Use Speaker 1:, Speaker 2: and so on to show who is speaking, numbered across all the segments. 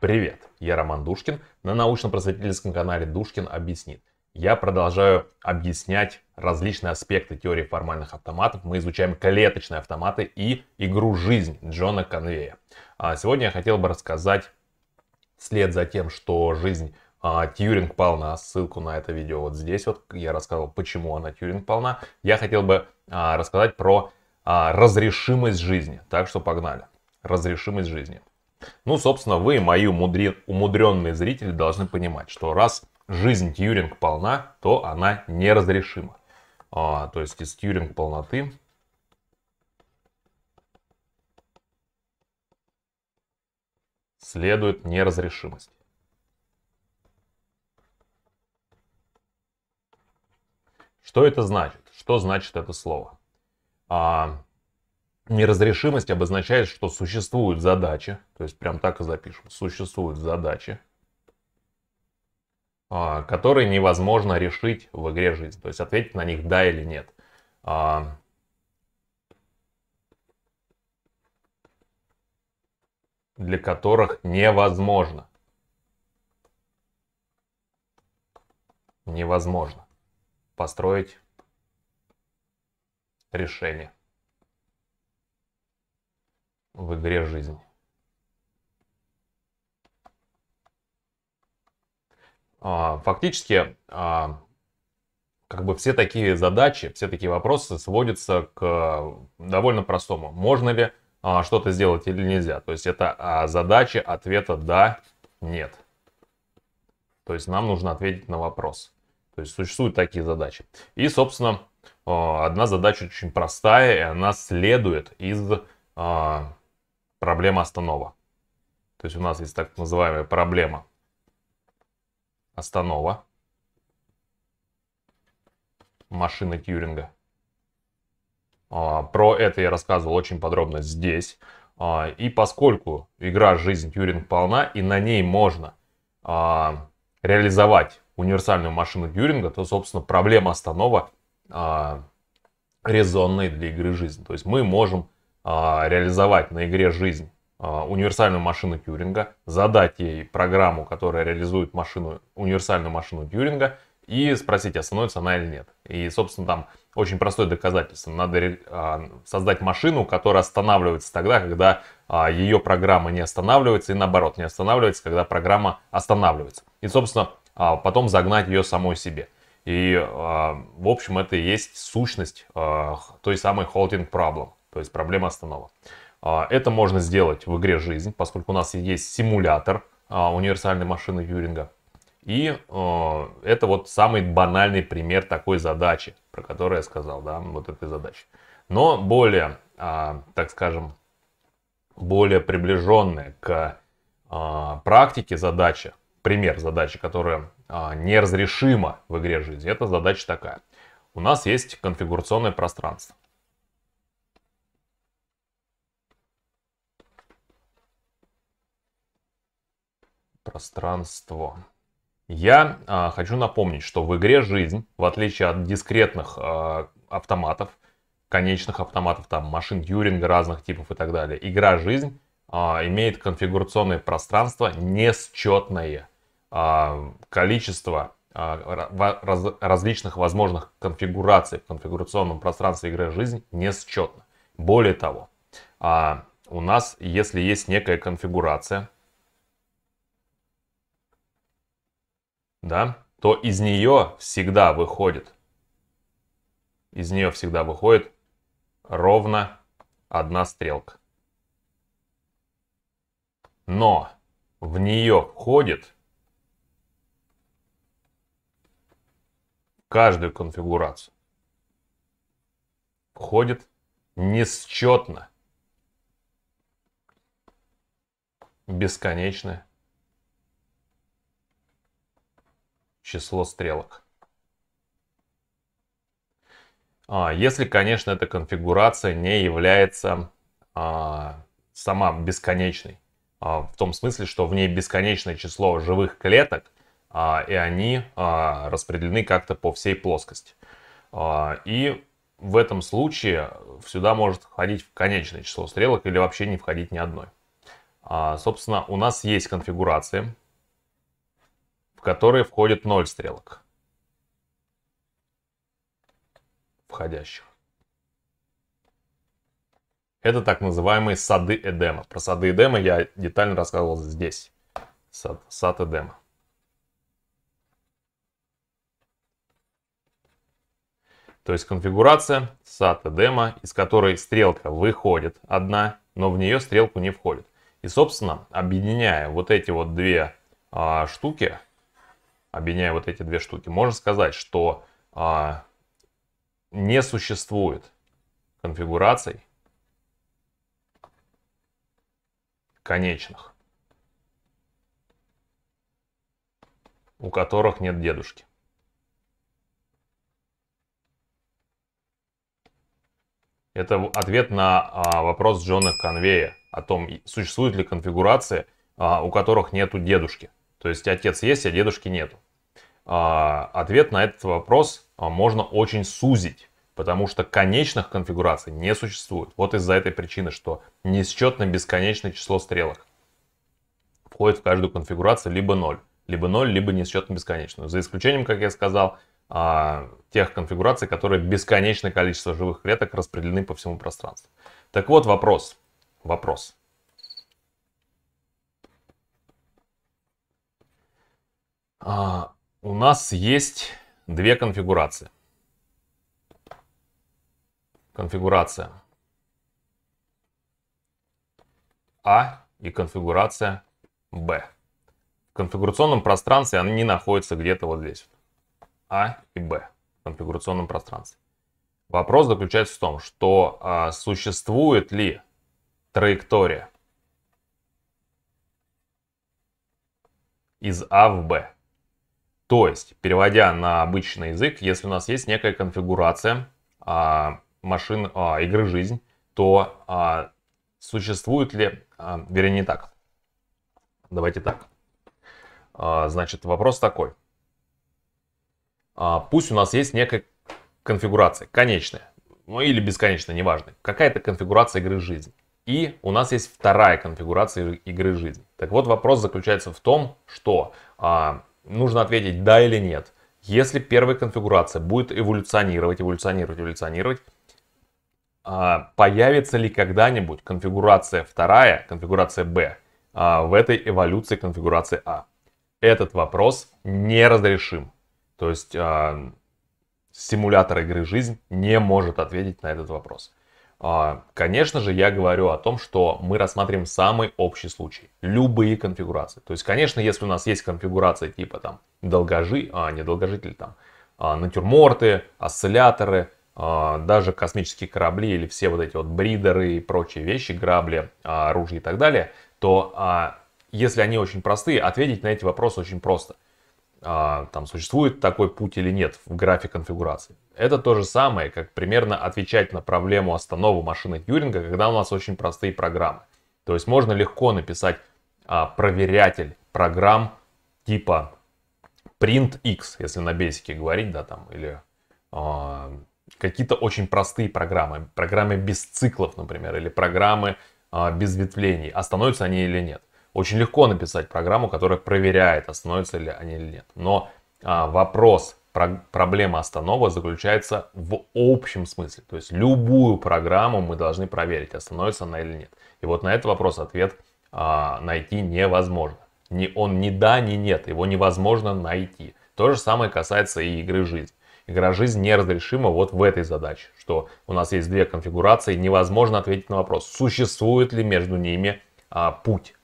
Speaker 1: Привет, я Роман Душкин на научно-просветительском канале Душкин объяснит. Я продолжаю объяснять различные аспекты теории формальных автоматов. Мы изучаем клеточные автоматы и игру «Жизнь» Джона Конвея. А сегодня я хотел бы рассказать, след за тем, что «Жизнь» а, Тьюринг полна, ссылку на это видео вот здесь вот, я рассказывал, почему она Тьюринг полна. Я хотел бы а, рассказать про а, разрешимость жизни. Так что погнали. Разрешимость жизни. Ну, собственно, вы, и мои умудрен... умудренные зрители, должны понимать, что раз жизнь Тьюринг полна, то она неразрешима. А, то есть из Тьюринг полноты следует неразрешимость. Что это значит? Что значит это слово? А неразрешимость обозначает, что существуют задачи, то есть прям так и запишем, существуют задачи, а, которые невозможно решить в игре жизни, то есть ответить на них да или нет. А, для которых невозможно. Невозможно построить решений в игре жизни. А, фактически, а, как бы все такие задачи, все такие вопросы сводятся к а, довольно простому. Можно ли что-то сделать или нельзя? То есть это задачи ответа «да», «нет». То есть нам нужно ответить на вопрос. То есть существуют такие задачи. И, собственно, Э, одна задача очень простая, и она следует из э, проблемы останова. То есть у нас есть так называемая проблема останова машины Тьюринга. Э, про это я рассказывал очень подробно здесь. и поскольку игра «Жизнь Тьюринг» полна, и на ней можно реализовать универсальную машину Тьюринга, то, собственно, проблема останова – а, резонной для игры жизнь. То есть мы можем а, реализовать на игре жизнь а, универсальную машину Тьюринга, задать ей программу, которая реализует машину, универсальную машину Тьюринга, и спросить, остановится она или нет. И, собственно, там очень простое доказательство. Надо а, создать машину, которая останавливается тогда, когда а, ее программа не останавливается, и наоборот, не останавливается, когда программа останавливается. И, собственно, а потом загнать ее самой себе. И, а, в общем, это и есть сущность а, той самой holding problem, то есть проблема остановок. А, это можно сделать в игре «Жизнь», поскольку у нас есть симулятор универсальной машины Юринга. И это вот самый банальный пример такой задачи, про которую я сказал, да, вот этой задачи. Но более, так скажем, более приближенная к практике задача, пример задачи, которая а, неразрешимо в игре жить. Это задача такая. У нас есть конфигурационное пространство. Пространство. Я а, хочу напомнить, что в игре жизнь, в отличие от дискретных а, автоматов, конечных автоматов, там машин Тьюринга разных типов и так далее, игра жизнь а, имеет конфигурационное пространство несчетное. А, количество а, различных возможных конфигураций в конфигурационном пространстве игры «Жизнь» несчетно. Более того, а, у нас, если есть некая конфигурация, да, то из нее всегда выходит, из нее всегда выходит ровно одна стрелка. Но в нее входит каждую конфигурацию. Входит несчетно. Бесконечное число стрелок. А, если, конечно, эта конфигурация не является а, сама бесконечной. А, в том смысле, что в ней бесконечное число живых клеток, а, и они а, распределены как-то по всей плоскости. А, и в этом случае сюда может входить конечное число стрелок или вообще не входить ни одной. Собственно, у нас есть конфигурации, в которые входит 0 стрелок. Входящих. Это так называемые сады Эдема. Про сады Эдема я детально рассказывал здесь. Сад, сад Эдема. То есть конфигурация SATA демо, из которой стрелка выходит одна, но в нее стрелку не входит. И, собственно, объединяя вот эти вот две а, штуки, объединяя вот эти две штуки, можно сказать, что а, не существует конфигураций конечных, у которых нет дедушки. Это ответ на а, вопрос Джона Конвея о том, существуют ли конфигурации, а, у которых нету дедушки. То есть отец есть, а дедушки нету. А, ответ на этот вопрос можно очень сузить, потому что конечных конфигураций не существует. Вот из-за этой причины, что несчетно бесконечное число стрелок входит в каждую конфигурацию либо 0, либо 0, либо несчетно бесконечную. За исключением, как я сказал, а, тех конфигураций, которые бесконечное количество живых клеток распределены по всему пространству. Так вот вопрос. Вопрос. А, у нас есть две конфигурации. Конфигурация А и конфигурация Б. В конфигурационном пространстве они не находятся где-то вот здесь. А и Б в конфигурационном пространстве. Вопрос заключается в том, что а, существует ли траектория из А в Б. То есть, переводя на обычный язык, если у нас есть некая конфигурация а, машин а, игры жизнь, то а, существует ли, а, вернее не так, давайте так. А, значит, вопрос такой. А, пусть у нас есть некая конфигурация, конечная, ну или бесконечная, неважно, какая-то конфигурация игры жизнь. И у нас есть вторая конфигурация игры жизнь. Так вот, вопрос заключается в том, что а, нужно ответить да или нет. Если первая конфигурация будет эволюционировать, эволюционировать, эволюционировать, а, появится ли когда-нибудь конфигурация вторая, конфигурация B, а, в этой эволюции конфигурации А? Этот вопрос неразрешим. То есть э, симулятор игры «Жизнь» не может ответить на этот вопрос. Э, конечно же, я говорю о том, что мы рассматриваем самый общий случай. Любые конфигурации. То есть, конечно, если у нас есть конфигурация типа там долгожи, а не долгожитель там, э, натюрморты, осцилляторы, э, даже космические корабли или все вот эти вот бридеры и прочие вещи, грабли, э, оружие и так далее, то э, если они очень простые, ответить на эти вопросы очень просто. А, там существует такой путь или нет в графе конфигурации. Это то же самое, как примерно отвечать на проблему остановы машины Тьюринга, когда у нас очень простые программы. То есть можно легко написать а, проверятель программ типа printx, если на бесике говорить, да, там, или а, какие-то очень простые программы, программы без циклов, например, или программы а, без ветвлений, остановятся они или нет. Очень легко написать программу, которая проверяет, остановятся ли они или нет. Но а, вопрос, про, проблема остановок заключается в общем смысле. То есть любую программу мы должны проверить, остановится она или нет. И вот на этот вопрос ответ а, найти невозможно. Ни, он ни да, ни нет, его невозможно найти. То же самое касается и игры «Жизнь». Игра «Жизнь» неразрешима вот в этой задаче, что у нас есть две конфигурации, невозможно ответить на вопрос, существует ли между ними а, путь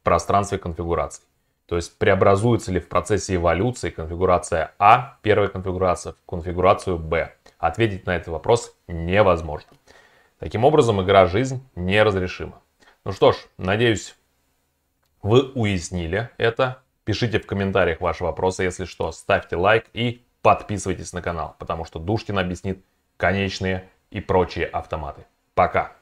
Speaker 1: в пространстве конфигураций. То есть преобразуется ли в процессе эволюции конфигурация А, первая конфигурация, в конфигурацию Б. Ответить на этот вопрос невозможно. Таким образом, игра «Жизнь» неразрешима. Ну что ж, надеюсь, вы уяснили это. Пишите в комментариях ваши вопросы, если что, ставьте лайк и подписывайтесь на канал, потому что Душкин объяснит конечные и прочие автоматы. Пока!